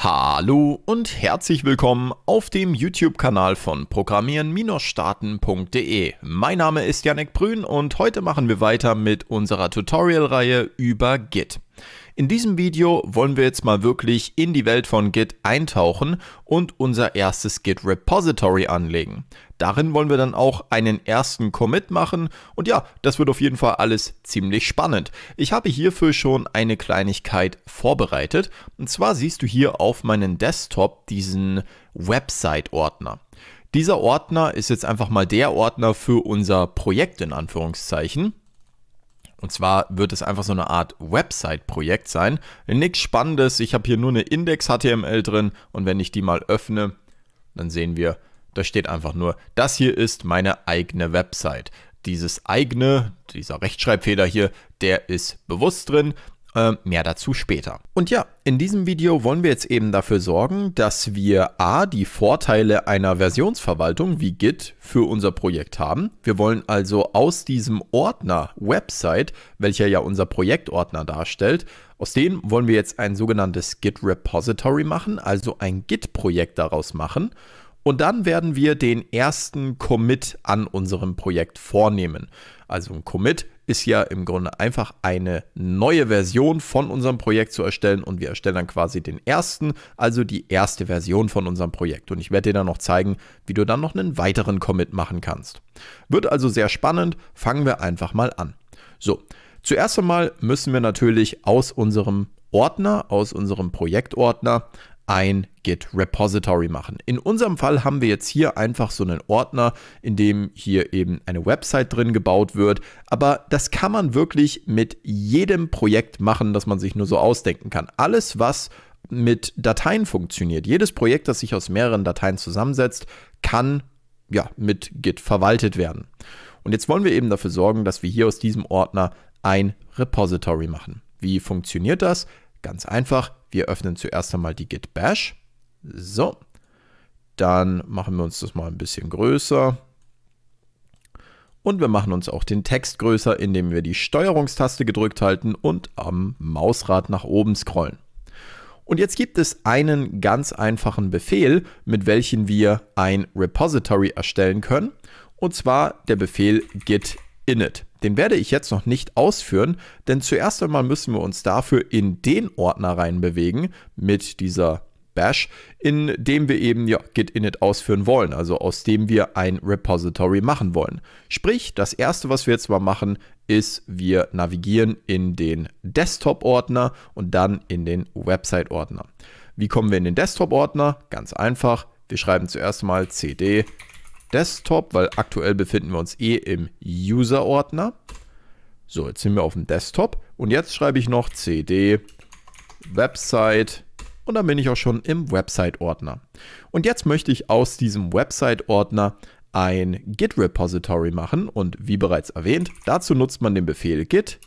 Hallo und herzlich willkommen auf dem YouTube-Kanal von programmieren-starten.de. Mein Name ist Janek Brün und heute machen wir weiter mit unserer Tutorial-Reihe über Git. In diesem Video wollen wir jetzt mal wirklich in die Welt von Git eintauchen und unser erstes Git Repository anlegen. Darin wollen wir dann auch einen ersten Commit machen und ja, das wird auf jeden Fall alles ziemlich spannend. Ich habe hierfür schon eine Kleinigkeit vorbereitet und zwar siehst du hier auf meinem Desktop diesen Website-Ordner. Dieser Ordner ist jetzt einfach mal der Ordner für unser Projekt in Anführungszeichen. Und zwar wird es einfach so eine Art Website-Projekt sein. Nichts Spannendes, ich habe hier nur eine Index-HTML drin und wenn ich die mal öffne, dann sehen wir, da steht einfach nur, das hier ist meine eigene Website. Dieses eigene, dieser Rechtschreibfehler hier, der ist bewusst drin. Ähm, mehr dazu später. Und ja, in diesem Video wollen wir jetzt eben dafür sorgen, dass wir a. die Vorteile einer Versionsverwaltung wie Git für unser Projekt haben. Wir wollen also aus diesem Ordner Website, welcher ja unser Projektordner darstellt, aus dem wollen wir jetzt ein sogenanntes Git Repository machen, also ein Git-Projekt daraus machen. Und dann werden wir den ersten Commit an unserem Projekt vornehmen. Also ein Commit ist ja im Grunde einfach eine neue Version von unserem Projekt zu erstellen und wir erstellen dann quasi den ersten, also die erste Version von unserem Projekt. Und ich werde dir dann noch zeigen, wie du dann noch einen weiteren Commit machen kannst. Wird also sehr spannend, fangen wir einfach mal an. So, zuerst einmal müssen wir natürlich aus unserem Ordner, aus unserem Projektordner, ein Git Repository machen. In unserem Fall haben wir jetzt hier einfach so einen Ordner, in dem hier eben eine Website drin gebaut wird. Aber das kann man wirklich mit jedem Projekt machen, das man sich nur so ausdenken kann. Alles, was mit Dateien funktioniert, jedes Projekt, das sich aus mehreren Dateien zusammensetzt, kann ja mit Git verwaltet werden. Und jetzt wollen wir eben dafür sorgen, dass wir hier aus diesem Ordner ein Repository machen. Wie funktioniert das? Ganz einfach, wir öffnen zuerst einmal die Git Bash. So, dann machen wir uns das mal ein bisschen größer. Und wir machen uns auch den Text größer, indem wir die Steuerungstaste gedrückt halten und am Mausrad nach oben scrollen. Und jetzt gibt es einen ganz einfachen Befehl, mit welchem wir ein Repository erstellen können. Und zwar der Befehl git init. Den werde ich jetzt noch nicht ausführen, denn zuerst einmal müssen wir uns dafür in den Ordner reinbewegen mit dieser Bash, in dem wir eben ja, git init ausführen wollen, also aus dem wir ein Repository machen wollen. Sprich, das erste, was wir jetzt mal machen, ist, wir navigieren in den Desktop-Ordner und dann in den Website-Ordner. Wie kommen wir in den Desktop-Ordner? Ganz einfach. Wir schreiben zuerst mal cd Desktop, weil aktuell befinden wir uns eh im User-Ordner. So, jetzt sind wir auf dem Desktop und jetzt schreibe ich noch CD Website und dann bin ich auch schon im Website-Ordner. Und jetzt möchte ich aus diesem Website-Ordner ein Git-Repository machen und wie bereits erwähnt, dazu nutzt man den Befehl git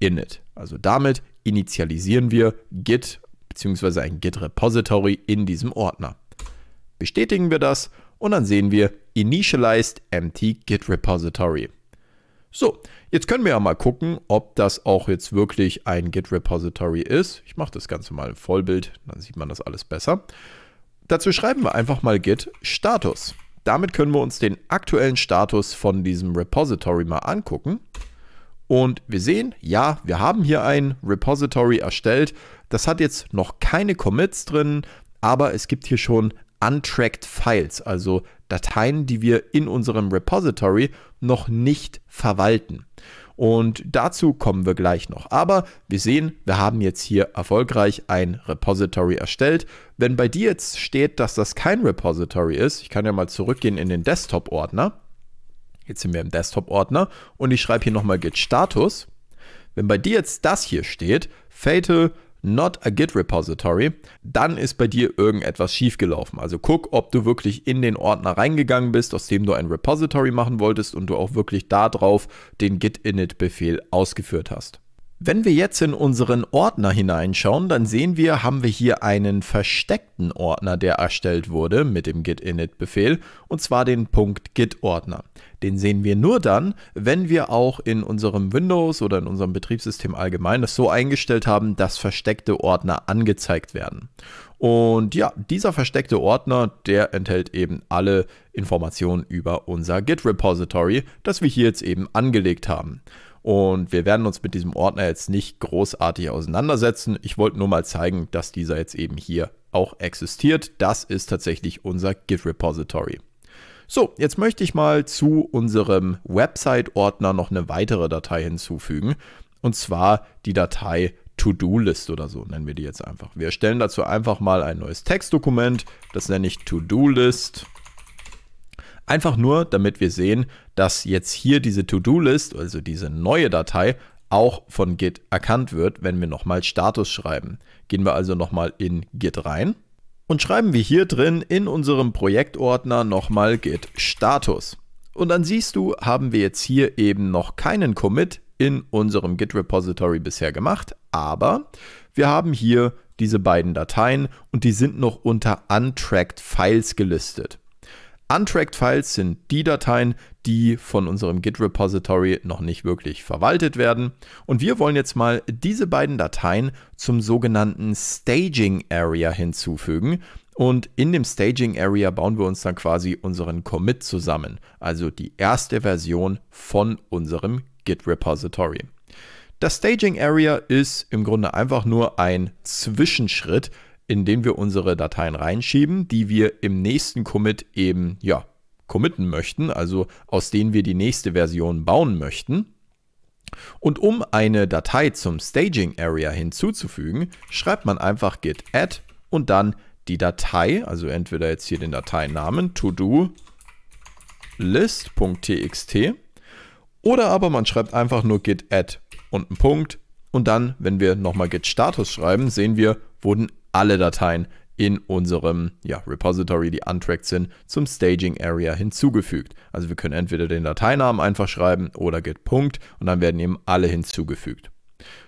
init. Also damit initialisieren wir Git bzw. ein Git-Repository in diesem Ordner. Bestätigen wir das und dann sehen wir Initialized Empty Git Repository. So, jetzt können wir ja mal gucken, ob das auch jetzt wirklich ein Git Repository ist. Ich mache das Ganze mal im Vollbild, dann sieht man das alles besser. Dazu schreiben wir einfach mal Git Status. Damit können wir uns den aktuellen Status von diesem Repository mal angucken. Und wir sehen, ja, wir haben hier ein Repository erstellt. Das hat jetzt noch keine Commits drin, aber es gibt hier schon untracked Files, also Dateien, die wir in unserem Repository noch nicht verwalten. Und dazu kommen wir gleich noch. Aber wir sehen, wir haben jetzt hier erfolgreich ein Repository erstellt. Wenn bei dir jetzt steht, dass das kein Repository ist, ich kann ja mal zurückgehen in den Desktop-Ordner. Jetzt sind wir im Desktop-Ordner und ich schreibe hier nochmal git status. Wenn bei dir jetzt das hier steht, fatal Not a Git Repository, dann ist bei dir irgendetwas schiefgelaufen. Also guck, ob du wirklich in den Ordner reingegangen bist, aus dem du ein Repository machen wolltest und du auch wirklich darauf den Git Init Befehl ausgeführt hast. Wenn wir jetzt in unseren Ordner hineinschauen, dann sehen wir, haben wir hier einen versteckten Ordner, der erstellt wurde mit dem git init Befehl und zwar den Punkt git Ordner. Den sehen wir nur dann, wenn wir auch in unserem Windows oder in unserem Betriebssystem allgemein das so eingestellt haben, dass versteckte Ordner angezeigt werden. Und ja, dieser versteckte Ordner, der enthält eben alle Informationen über unser Git Repository, das wir hier jetzt eben angelegt haben. Und wir werden uns mit diesem Ordner jetzt nicht großartig auseinandersetzen. Ich wollte nur mal zeigen, dass dieser jetzt eben hier auch existiert. Das ist tatsächlich unser Git-Repository. So, jetzt möchte ich mal zu unserem Website-Ordner noch eine weitere Datei hinzufügen. Und zwar die Datei To-Do-List oder so, nennen wir die jetzt einfach. Wir erstellen dazu einfach mal ein neues Textdokument. Das nenne ich To-Do-List. Einfach nur, damit wir sehen, dass jetzt hier diese To-Do-List, also diese neue Datei, auch von Git erkannt wird, wenn wir nochmal Status schreiben. Gehen wir also nochmal in Git rein und schreiben wir hier drin in unserem Projektordner nochmal Git Status. Und dann siehst du, haben wir jetzt hier eben noch keinen Commit in unserem Git Repository bisher gemacht, aber wir haben hier diese beiden Dateien und die sind noch unter Untracked Files gelistet. Untracked Files sind die Dateien, die von unserem Git Repository noch nicht wirklich verwaltet werden. Und wir wollen jetzt mal diese beiden Dateien zum sogenannten Staging Area hinzufügen. Und in dem Staging Area bauen wir uns dann quasi unseren Commit zusammen, also die erste Version von unserem Git Repository. Das Staging Area ist im Grunde einfach nur ein Zwischenschritt indem wir unsere Dateien reinschieben, die wir im nächsten Commit eben, ja, committen möchten, also aus denen wir die nächste Version bauen möchten. Und um eine Datei zum Staging Area hinzuzufügen, schreibt man einfach git add und dann die Datei, also entweder jetzt hier den Dateinamen to-do list.txt oder aber man schreibt einfach nur git add und einen Punkt und dann, wenn wir nochmal git status schreiben, sehen wir, wurden alle Dateien in unserem ja, Repository, die untracked sind, zum Staging Area hinzugefügt. Also wir können entweder den Dateinamen einfach schreiben oder git. Punkt und dann werden eben alle hinzugefügt.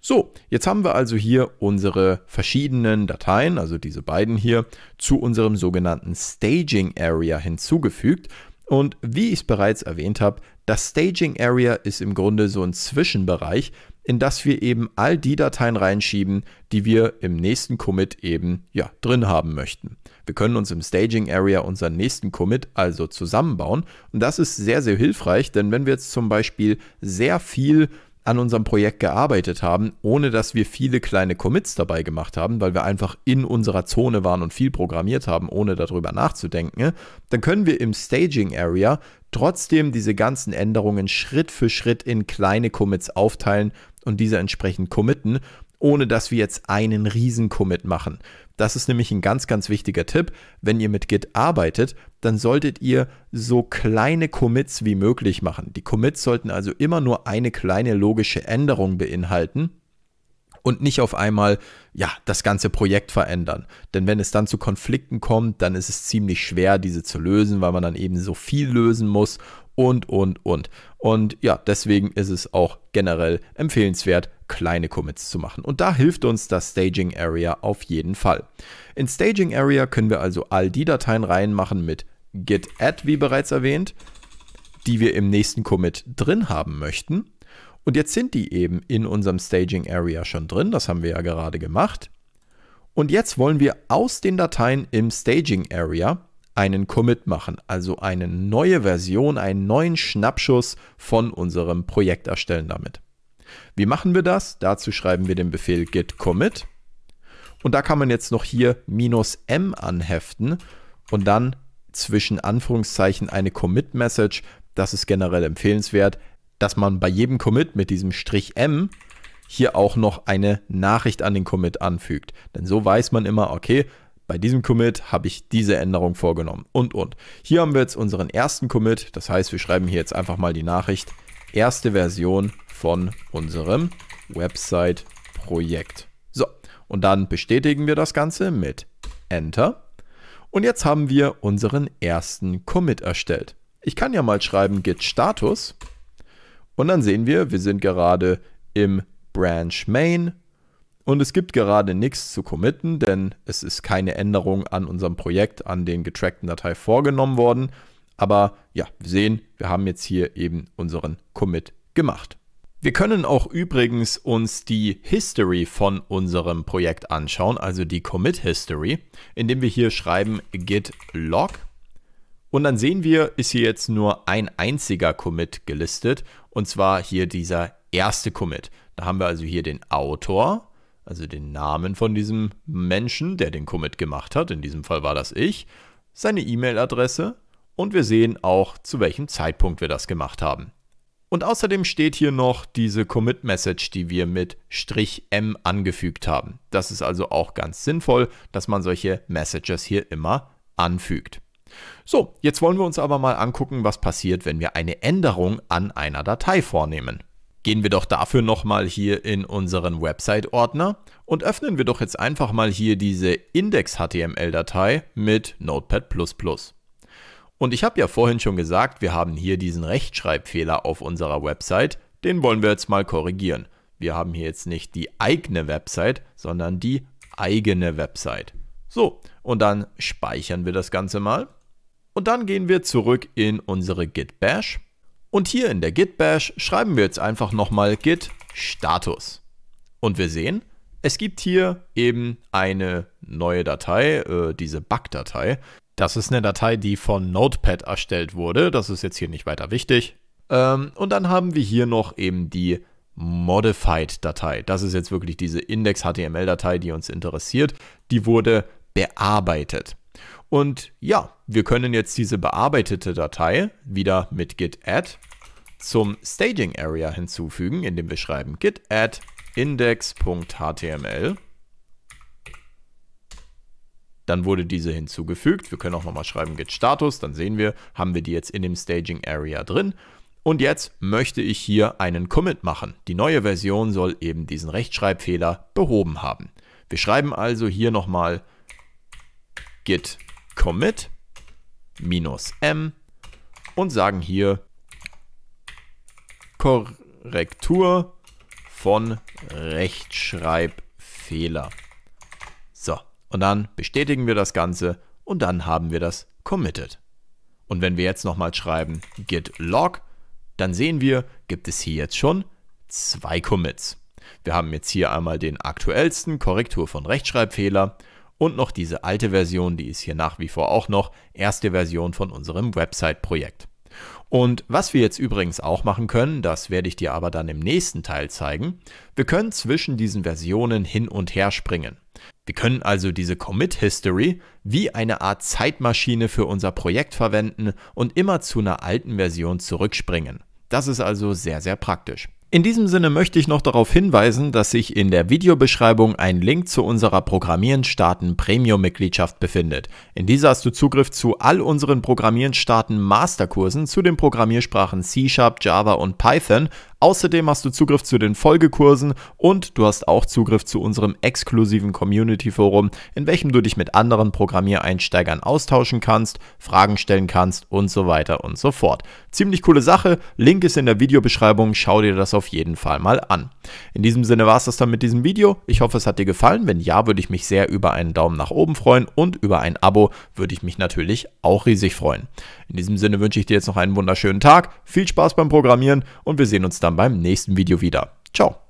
So, jetzt haben wir also hier unsere verschiedenen Dateien, also diese beiden hier, zu unserem sogenannten Staging Area hinzugefügt. Und wie ich es bereits erwähnt habe, das Staging Area ist im Grunde so ein Zwischenbereich in das wir eben all die Dateien reinschieben, die wir im nächsten Commit eben ja, drin haben möchten. Wir können uns im Staging Area unseren nächsten Commit also zusammenbauen und das ist sehr, sehr hilfreich, denn wenn wir jetzt zum Beispiel sehr viel an unserem Projekt gearbeitet haben, ohne dass wir viele kleine Commits dabei gemacht haben, weil wir einfach in unserer Zone waren und viel programmiert haben, ohne darüber nachzudenken, dann können wir im Staging Area trotzdem diese ganzen Änderungen Schritt für Schritt in kleine Commits aufteilen, und diese entsprechend committen, ohne dass wir jetzt einen Riesen-Commit machen. Das ist nämlich ein ganz, ganz wichtiger Tipp. Wenn ihr mit Git arbeitet, dann solltet ihr so kleine Commits wie möglich machen. Die Commits sollten also immer nur eine kleine logische Änderung beinhalten und nicht auf einmal, ja, das ganze Projekt verändern. Denn wenn es dann zu Konflikten kommt, dann ist es ziemlich schwer, diese zu lösen, weil man dann eben so viel lösen muss und, und, und. Und ja, deswegen ist es auch generell empfehlenswert, kleine Commits zu machen. Und da hilft uns das Staging Area auf jeden Fall. In Staging Area können wir also all die Dateien reinmachen mit git add, wie bereits erwähnt, die wir im nächsten Commit drin haben möchten. Und jetzt sind die eben in unserem Staging Area schon drin, das haben wir ja gerade gemacht. Und jetzt wollen wir aus den Dateien im Staging Area einen Commit machen, also eine neue Version, einen neuen Schnappschuss von unserem Projekt erstellen damit. Wie machen wir das? Dazu schreiben wir den Befehl git commit und da kann man jetzt noch hier minus m anheften und dann zwischen Anführungszeichen eine Commit Message. Das ist generell empfehlenswert dass man bei jedem Commit mit diesem Strich M hier auch noch eine Nachricht an den Commit anfügt. Denn so weiß man immer, okay, bei diesem Commit habe ich diese Änderung vorgenommen und und. Hier haben wir jetzt unseren ersten Commit, das heißt, wir schreiben hier jetzt einfach mal die Nachricht, erste Version von unserem Website-Projekt. So, und dann bestätigen wir das Ganze mit Enter. Und jetzt haben wir unseren ersten Commit erstellt. Ich kann ja mal schreiben git status und dann sehen wir, wir sind gerade im Branch Main und es gibt gerade nichts zu committen, denn es ist keine Änderung an unserem Projekt, an den getrackten Datei vorgenommen worden. Aber ja, wir sehen, wir haben jetzt hier eben unseren Commit gemacht. Wir können auch übrigens uns die History von unserem Projekt anschauen, also die Commit History, indem wir hier schreiben git log und dann sehen wir, ist hier jetzt nur ein einziger Commit gelistet und zwar hier dieser erste Commit. Da haben wir also hier den Autor, also den Namen von diesem Menschen, der den Commit gemacht hat. In diesem Fall war das ich. Seine E-Mail-Adresse. Und wir sehen auch, zu welchem Zeitpunkt wir das gemacht haben. Und außerdem steht hier noch diese Commit-Message, die wir mit Strich M angefügt haben. Das ist also auch ganz sinnvoll, dass man solche Messages hier immer anfügt. So, jetzt wollen wir uns aber mal angucken, was passiert, wenn wir eine Änderung an einer Datei vornehmen. Gehen wir doch dafür nochmal hier in unseren Website-Ordner und öffnen wir doch jetzt einfach mal hier diese Index-HTML-Datei mit Notepad++. Und ich habe ja vorhin schon gesagt, wir haben hier diesen Rechtschreibfehler auf unserer Website, den wollen wir jetzt mal korrigieren. Wir haben hier jetzt nicht die eigene Website, sondern die eigene Website. So, und dann speichern wir das Ganze mal. Und dann gehen wir zurück in unsere Git Bash. Und hier in der Git Bash schreiben wir jetzt einfach nochmal Git Status. Und wir sehen, es gibt hier eben eine neue Datei, äh, diese Bug-Datei. Das ist eine Datei, die von Notepad erstellt wurde. Das ist jetzt hier nicht weiter wichtig. Ähm, und dann haben wir hier noch eben die Modified-Datei. Das ist jetzt wirklich diese Index-HTML-Datei, die uns interessiert. Die wurde bearbeitet. Und ja, wir können jetzt diese bearbeitete Datei wieder mit git add zum Staging Area hinzufügen, indem wir schreiben git add index.html. Dann wurde diese hinzugefügt. Wir können auch nochmal schreiben git status, dann sehen wir, haben wir die jetzt in dem Staging Area drin. Und jetzt möchte ich hier einen Commit machen. Die neue Version soll eben diesen Rechtschreibfehler behoben haben. Wir schreiben also hier nochmal git commit minus m und sagen hier Korrektur von Rechtschreibfehler. So, und dann bestätigen wir das Ganze und dann haben wir das committed. Und wenn wir jetzt nochmal schreiben git log, dann sehen wir, gibt es hier jetzt schon zwei Commits. Wir haben jetzt hier einmal den aktuellsten Korrektur von Rechtschreibfehler und noch diese alte Version, die ist hier nach wie vor auch noch, erste Version von unserem Website-Projekt. Und was wir jetzt übrigens auch machen können, das werde ich dir aber dann im nächsten Teil zeigen, wir können zwischen diesen Versionen hin und her springen. Wir können also diese Commit History wie eine Art Zeitmaschine für unser Projekt verwenden und immer zu einer alten Version zurückspringen. Das ist also sehr, sehr praktisch. In diesem Sinne möchte ich noch darauf hinweisen, dass sich in der Videobeschreibung ein Link zu unserer Programmieren Starten Premium Mitgliedschaft befindet. In dieser hast du Zugriff zu all unseren Programmieren Starten Masterkursen zu den Programmiersprachen C Sharp, Java und Python, Außerdem hast du Zugriff zu den Folgekursen und du hast auch Zugriff zu unserem exklusiven Community Forum, in welchem du dich mit anderen Programmiereinsteigern austauschen kannst, Fragen stellen kannst und so weiter und so fort. Ziemlich coole Sache, Link ist in der Videobeschreibung, schau dir das auf jeden Fall mal an. In diesem Sinne war es das dann mit diesem Video. Ich hoffe, es hat dir gefallen. Wenn ja, würde ich mich sehr über einen Daumen nach oben freuen und über ein Abo würde ich mich natürlich auch riesig freuen. In diesem Sinne wünsche ich dir jetzt noch einen wunderschönen Tag, viel Spaß beim Programmieren und wir sehen uns dann dann beim nächsten Video wieder. Ciao.